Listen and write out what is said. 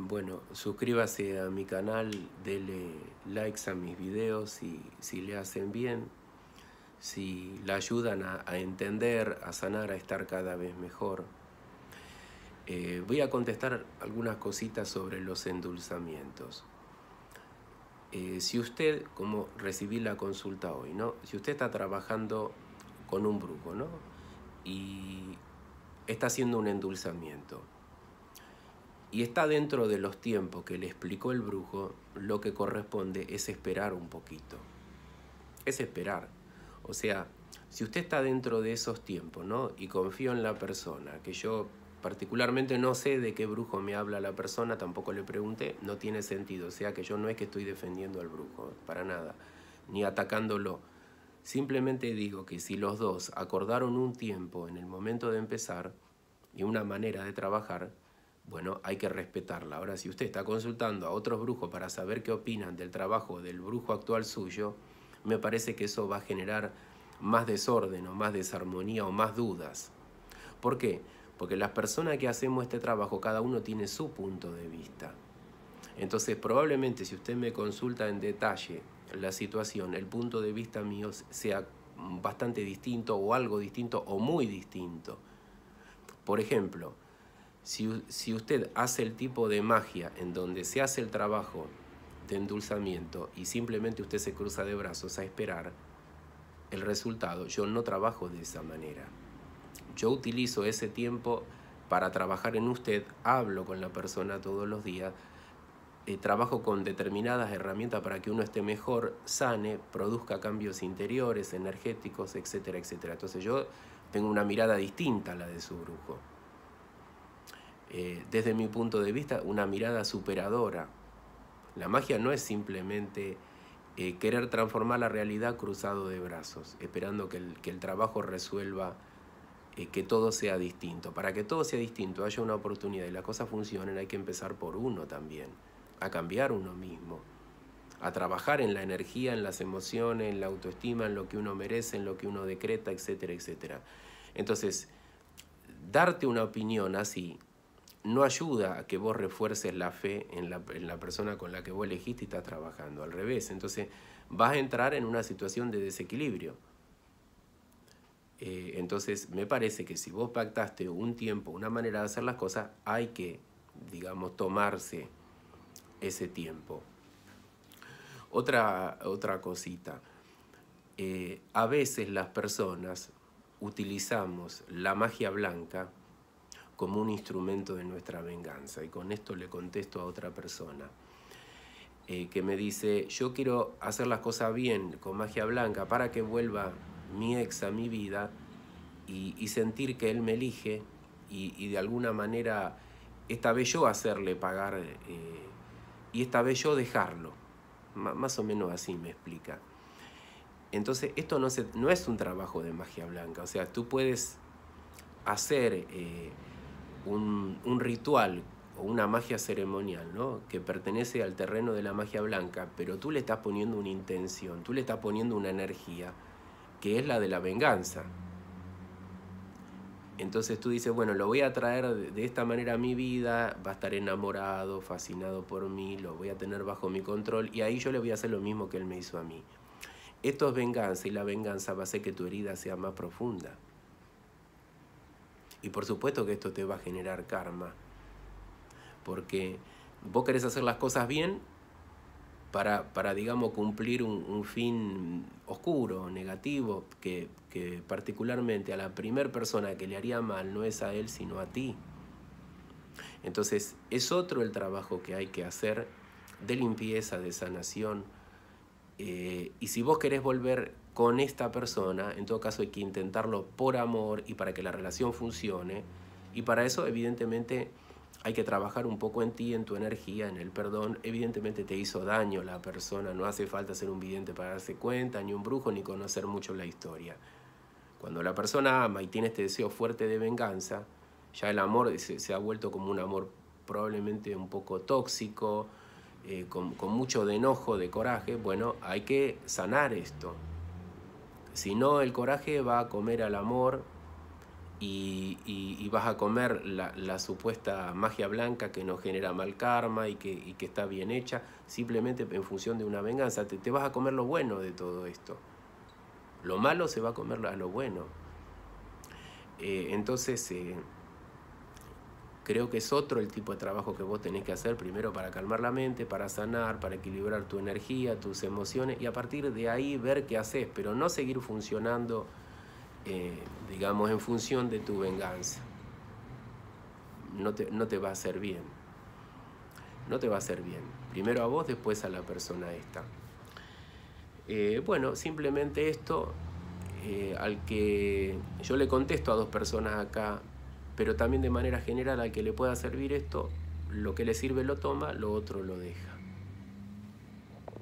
Bueno, suscríbase a mi canal, dele likes a mis videos si, le hacen bien, si le ayudan a, entender, a sanar, a estar cada vez mejor. Eh, voy a contestar algunas cositas sobre los endulzamientos. Eh, si usted, como recibí la consulta hoy, ¿no? Si usted está trabajando con un brujo, ¿no? Y está haciendo un endulzamiento y está dentro de los tiempos que le explicó el brujo, lo que corresponde es esperar un poquito. Es esperar. O sea, si usted está dentro de esos tiempos, ¿no? Y confío en la persona, que yo particularmente no sé de qué brujo me habla la persona, tampoco le pregunté, no tiene sentido. O sea que yo no es que estoy defendiendo al brujo, para nada, ni atacándolo. Simplemente digo que si los dos acordaron un tiempo en el momento de empezar y una manera de trabajar, bueno, hay que respetarla. Ahora, si usted está consultando a otros brujos para saber qué opinan del trabajo del brujo actual suyo, me parece que eso va a generar más desorden o más desarmonía o más dudas. ¿Por qué? Porque las personas que hacemos este trabajo, cada uno tiene su punto de vista. Entonces, probablemente si usted me consulta en detalle la situación, el punto de vista mío sea bastante distinto o algo distinto o muy distinto. Por ejemplo, si, usted hace el tipo de magia en donde se hace el trabajo de endulzamiento y simplemente usted se cruza de brazos a esperar el resultado, yo no trabajo de esa manera. Yo utilizo ese tiempo para trabajar en usted, hablo con la persona todos los días, eh, trabajo con determinadas herramientas para que uno esté mejor, sane, produzca cambios interiores, energéticos, etcétera, etcétera. Entonces yo tengo una mirada distinta a la de su brujo. Eh, desde mi punto de vista, una mirada superadora. La magia no es simplemente eh, querer transformar la realidad cruzado de brazos, esperando que el, que el trabajo resuelva eh, que todo sea distinto. Para que todo sea distinto, haya una oportunidad y las cosas funcionen, hay que empezar por uno también, a cambiar uno mismo, a trabajar en la energía, en las emociones, en la autoestima, en lo que uno merece, en lo que uno decreta, etcétera, etcétera. Entonces, darte una opinión así no ayuda a que vos refuerces la fe en la, persona con la que vos elegiste y estás trabajando, al revés. Entonces vas a entrar en una situación de desequilibrio. Eh, entonces me parece que si vos pactaste un tiempo, una manera de hacer las cosas, hay que, digamos, tomarse ese tiempo. Otra, otra cosita. Eh, a veces las personas utilizamos la magia blanca como un instrumento de nuestra venganza. Y con esto le contesto a otra persona eh, que me dice, yo quiero hacer las cosas bien, con magia blanca, para que vuelva mi ex a mi vida y, sentir que él me elige y, de alguna manera esta vez yo hacerle pagar eh, y esta vez yo dejarlo. más o menos así me explica. Entonces, esto no, no es un trabajo de magia blanca. O sea, tú puedes hacer eh, un, ritual o una magia ceremonial, Que pertenece al terreno de la magia blanca, pero tú le estás poniendo una intención, tú le estás poniendo una energía, que es la de la venganza. Entonces tú dices, bueno, lo voy a traer de esta manera a mi vida, va a estar enamorado, fascinado por mí, lo voy a tener bajo mi control y ahí yo le voy a hacer lo mismo que él me hizo a mí. Esto es venganza y la venganza va a hacer que tu herida sea más profunda. Y por supuesto que esto te va a generar karma. Porque vos querés hacer las cosas bien para, digamos, cumplir un, fin oscuro, negativo, que, que particularmente a la primera persona que le haría mal no es a él, sino a ti. Entonces es otro el trabajo que hay que hacer de limpieza, de sanación, eh, y si vos querés volver con esta persona, en todo caso hay que intentarlo por amor y para que la relación funcione. Y para eso, evidentemente, hay que trabajar un poco en ti, en tu energía, en el perdón. Evidentemente te hizo daño la persona, no hace falta ser un vidente para darse cuenta, ni un brujo, ni conocer mucho la historia. Cuando la persona ama y tiene este deseo fuerte de venganza, ya el amor se ha vuelto como un amor probablemente un poco tóxico, eh, con, mucho de enojo, de coraje, bueno, hay que sanar esto. Si no, el coraje va a comer al amor y, vas a comer la, supuesta magia blanca que nos genera mal karma y que, que, está bien hecha, simplemente en función de una venganza. Te, te vas a comer lo bueno de todo esto. Lo malo se va a comer a lo bueno. Eh, entonces, eh, Creo que es otro el tipo de trabajo que vos tenés que hacer primero para calmar la mente, para sanar, para equilibrar tu energía, tus emociones y a partir de ahí ver qué haces, pero no seguir funcionando, eh, digamos, en función de tu venganza. No te, va a hacer bien. No te va a hacer bien. Primero a vos, después a la persona esta. Eh, bueno, simplemente esto eh, al que yo le contesto a dos personas acá pero también de manera general a que le pueda servir esto, lo que le sirve lo toma, lo otro lo deja.